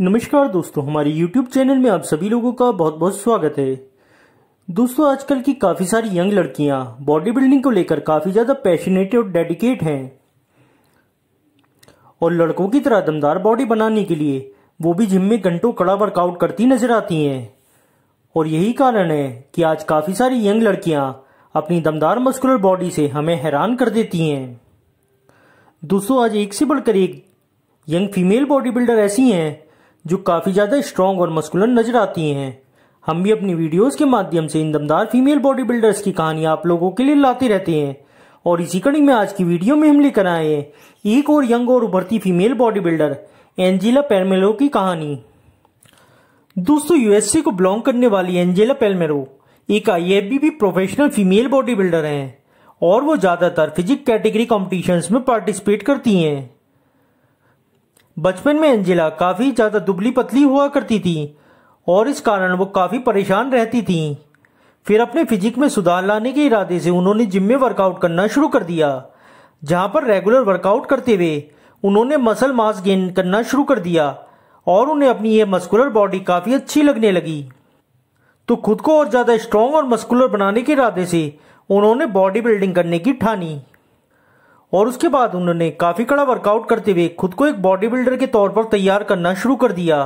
नमस्कार दोस्तों हमारे YouTube चैनल में आप सभी लोगों का बहुत बहुत स्वागत है दोस्तों आजकल की काफ़ी सारी यंग लड़कियां बॉडी बिल्डिंग को लेकर काफ़ी ज़्यादा पैशनेट और डेडिकेट हैं और लड़कों की तरह दमदार बॉडी बनाने के लिए वो भी जिम में घंटों कड़ा वर्कआउट करती नजर आती हैं और यही कारण है कि आज काफ़ी सारी यंग लड़कियां अपनी दमदार मस्कुलर बॉडी से हमें हैरान कर देती हैं दोस्तों आज एक से बढ़कर एक यंग फीमेल बॉडी बिल्डर ऐसी हैं जो काफ़ी ज़्यादा स्ट्रॉन्ग और मस्कुलर नजर आती हैं हम भी अपनी वीडियोस के माध्यम से इन दमदार फीमेल बॉडी बिल्डर्स की कहानी आप लोगों के लिए लाते रहते हैं और इसी कड़ी में आज की वीडियो में हम लेकर आए हैं एक और यंग और उभरती female body builder Angela Palmero की कहानी दोस्तों यूएसए को बिलोंग करने वाली एंजेला पेलमेरो एक I professional female body builder है और वो ज़्यादातर फिजिक कैटेगरी कॉम्पिटिशन में पार्टिसिपेट करती हैं बचपन में एंजेला काफी ज्यादा दुबली पतली हुआ करती थी और इस कारण वो काफी परेशान रहती थी फिर अपने फिजिक में सुधार लाने के इरादे से उन्होंने जिम में वर्कआउट करना शुरू कर दिया जहां पर रेगुलर वर्कआउट करते हुए उन्होंने मसल मास गेन करना शुरू कर दिया और उन्हें अपनी ये मस्कुलर बॉडी काफी अच्छी लगने लगी तो खुद को और ज्यादा स्ट्रांग और मस्कुलर बनाने के इरादे से उन्होंने बॉडी बिल्डिंग करने की ठानी और उसके बाद उन्होंने काफी कड़ा वर्कआउट करते हुए खुद को एक बॉडी बिल्डर के तौर पर तैयार करना शुरू कर दिया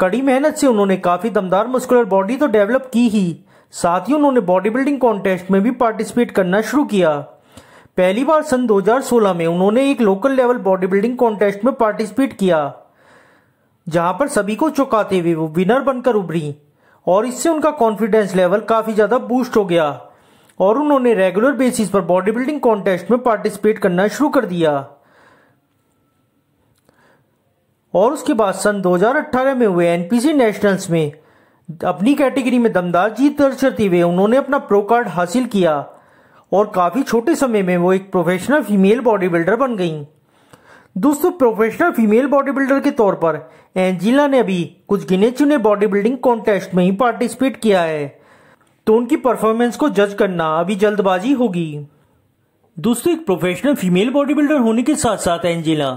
कड़ी मेहनत से उन्होंने काफी दमदार मुस्कुलर बॉडी तो डेवलप की ही साथ ही उन्होंने बॉडी बिल्डिंग कॉन्टेस्ट में भी पार्टिसिपेट करना शुरू किया पहली बार सन 2016 में उन्होंने एक local level body building contest में पार्टिसिपेट किया जहां पर सभी को चौंकाते हुए वो विनर बनकर उभरी और इससे उनका कॉन्फिडेंस लेवल काफी ज्यादा बूस्ट हो गया और उन्होंने रेगुलर बेसिस पर बॉडी बिल्डिंग कॉन्टेस्ट में पार्टिसिपेट करना शुरू कर दिया और उसके बाद सन 2018 में हुए एनपीसी नेशनल्स में अपनी कैटेगरी में दमदार जीत दर्ज करते हुए उन्होंने अपना प्रो कार्ड हासिल किया और काफ़ी छोटे समय में वो एक प्रोफेशनल फीमेल बॉडी बिल्डर बन गई दोस्तों प्रोफेशनल फीमेल बॉडी बिल्डर के तौर पर एंजिला ने अभी कुछ गिने चुने बॉडी बिल्डिंग कॉन्टेस्ट में ही पार्टिसिपेट किया है तो उनकी परफॉर्मेंस को जज करना अभी जल्दबाजी होगी दोस्तों एक प्रोफेशनल फीमेल बॉडी बिल्डर होने के साथ साथ एंजिला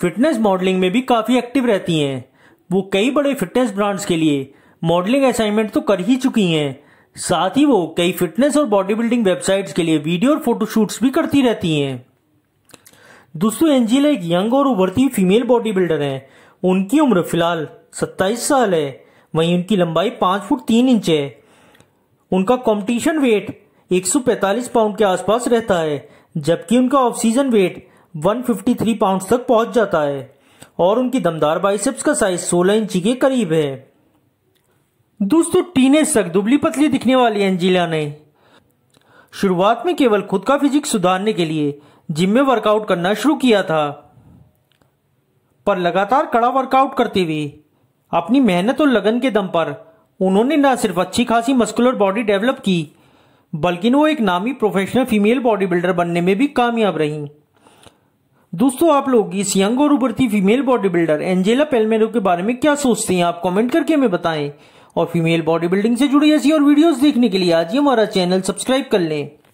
फिटनेस मॉडलिंग में भी काफ़ी एक्टिव रहती हैं वो कई बड़े फिटनेस ब्रांड्स के लिए मॉडलिंग असाइनमेंट तो कर ही चुकी हैं साथ ही वो कई फिटनेस और बॉडी बिल्डिंग वेबसाइट्स के लिए वीडियो और फोटोशूट्स भी करती रहती हैं दोस्तों एंजिला एक यंग और उभरती फीमेल बॉडी बिल्डर है उनकी उम्र फिलहाल सत्ताईस साल है वहीं उनकी लंबाई पांच फुट तीन इंच है उनका कंपटीशन वेट 145 पाउंड के आसपास रहता है जबकि उनका ऑफ सीजन वेट 153 पाउंड तक पहुंच जाता है और उनकी दमदार बाइसेप्स का साइज 16 इंची के करीब है दोस्तों टीने सक दुबली पतली दिखने वाली एंजिला ने शुरुआत में केवल खुद का फिजिक सुधारने के लिए जिम में वर्कआउट करना शुरू किया था पर लगातार कड़ा वर्कआउट करते हुए अपनी मेहनत और लगन के दम पर उन्होंने ना सिर्फ अच्छी खासी मस्कुलर बॉडी डेवलप की बल्कि वो एक नामी प्रोफेशनल फीमेल बॉडी बिल्डर बनने में भी कामयाब रही दोस्तों आप लोग इस यंग और उभरती female body builder Angela Palmero के बारे में क्या सोचते हैं आप कमेंट करके हमें बताएं और फीमेल बॉडी बिल्डिंग से जुड़ी ऐसी और वीडियोस देखने के लिए आज ही हमारा चैनल सब्सक्राइब कर लें